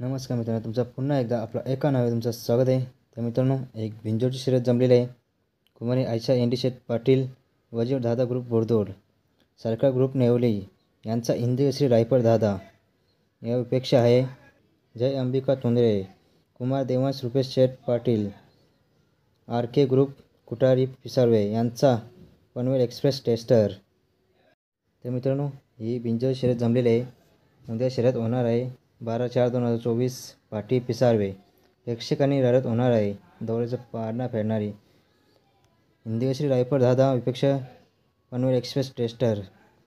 नमस्कार मित्रांनो तुमचा पुन्हा एकदा आपला एका नावे तुमचं स्वागत आहे तर मित्रांनो एक भिंजोडची शर्यत जमलेली आहे कुमारी आयशा शेठ पाटील वजीर दादा ग्रुप बोरदोड सरकार ग्रुप नेवली यांचा हिंदी श्री रायपर दादा या अपेक्षा आहे जय Ambika Tondare Kumar Devansh Rupesh Sheth Patil R K group कुटारी पिसाळवे यांचा पनवेल एक्सप्रेस टेस्टर तर मित्रांनो ही बिंजोड शर्यत जमलेली आहे उद्या शर्यत होणार आहे बारा चार दोन हजार चोवीस पाठी पिसारवे प्रेक्षकांनी रडत होणार आहे दौऱ्याचं पारणा फेडणारी हिंदी श्री दहा दादा विपेक्षा पनवेल एक्सप्रेस टेस्टर